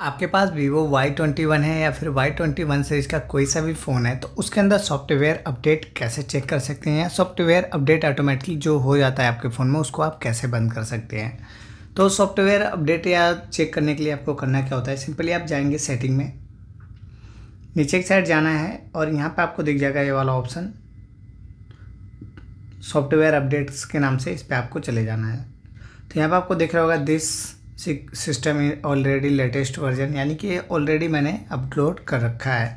आपके पास Vivo Y21 है या फिर Y21 सीरीज का कोई सा भी फ़ोन है तो उसके अंदर सॉफ्टवेयर अपडेट कैसे चेक कर सकते हैं या सॉफ्टवेयर अपडेट ऑटोमेटिकली जो हो जाता है आपके फ़ोन में उसको आप कैसे बंद कर सकते हैं तो सॉफ्टवेयर अपडेट या चेक करने के लिए आपको करना क्या होता है सिंपली आप जाएंगे सेटिंग में नीचे की साइड जाना है और यहाँ पर आपको दिख जाएगा ये वाला ऑप्शन सॉफ्टवेयर अपडेट्स के नाम से इस पर आपको चले जाना है तो यहाँ पर आपको देख रहा होगा this system already latest version यानी कि ऑलरेडी मैंने अपलोड कर रखा है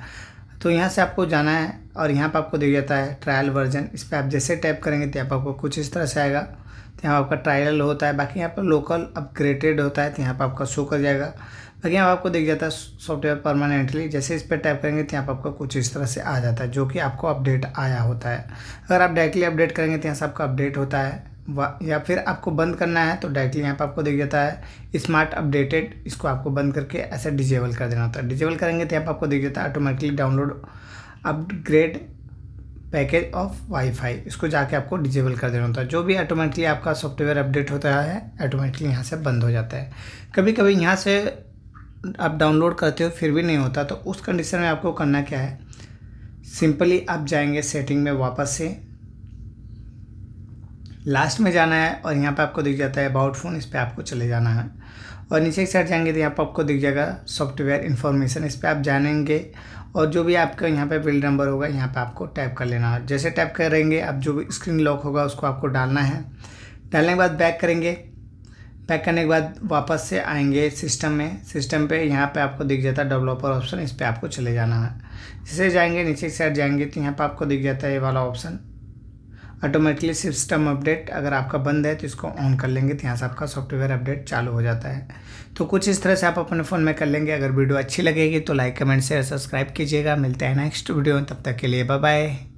तो यहाँ से आपको जाना है और यहाँ पर आपको दिख जाता है ट्रायल वर्जन इस पर आप जैसे टाइप करेंगे तो आपको कुछ इस तरह से आएगा तो यहाँ आपका ट्रायल होता है बाकी यहाँ पर लोकल अपग्रेडेड होता है तो यहाँ पर आपका शो कर जाएगा बाकी यहाँ आपको दिख जाता है सॉफ्टवेयर परमानेंटली जैसे इस पर टाइप करेंगे तो यहाँ पर आपका कुछ इस तरह से आ जाता है जो कि आपको अपडेट आया होता है अगर आप डायरेक्टली अपडेट करेंगे तो यहाँ से आपका अपडेट होता है या फिर आपको बंद करना है तो डायरेक्टली यहाँ पर आपको दिख जाता है स्मार्ट अपडेटेड इसको आपको बंद करके ऐसे डिजेबल कर देना होता है डिजेबल करेंगे तो यहाँ पर आपको दिख जाता है automatically download upgrade package of wifi इसको जाके आपको डिजेबल कर देना होता है जो भी ऑटोमेटिकली आपका सॉफ्टवेयर अपडेट होता है ऑटोमेटिकली यहाँ से बंद हो जाता है कभी कभी यहाँ से आप डाउनलोड करते हो फिर भी नहीं होता तो उस कंडीशन में आपको करना क्या है सिंपली आप जाएंगे सेटिंग में वापस से लास्ट में जाना है और यहाँ पे आपको दिख जाता है अबाउट फ़ोन इस पर आपको चले जाना है और नीचे की साइड जाएंगे तो यहाँ पर आपको दिख जाएगा सॉफ्टवेयर इन्फॉर्मेशन इस पर आप जानेंगे और जो भी आपका यहाँ पे बिल नंबर होगा यहाँ पे आपको टाइप कर लेना है जैसे टाइप करेंगे आप जो भी स्क्रीन लॉक होगा उसको आपको डालना है डालने के बाद बैक करेंगे पैक करने के बाद वापस से आएंगे सिस्टम में सिस्टम पे यहाँ पे आपको दिख जाता है डेवलपर ऑप्शन इस पर आपको चले जाना है जैसे जाएंगे नीचे की साइड जाएंगे तो यहाँ पे आपको दिख जाता है ये वाला ऑप्शन ऑटोमेटिकली सिस्टम अपडेट अगर आपका बंद है तो इसको ऑन कर लेंगे तो यहाँ से आपका सॉफ्टवेयर अपडेट चालू हो जाता है तो कुछ इस तरह से आप अपने फ़ोन में कर लेंगे अगर वीडियो अच्छी लगेगी तो लाइक कमेंट शेयर सब्सक्राइब कीजिएगा मिलते हैं नेक्स्ट वीडियो में तब तक के लिए बाय बाय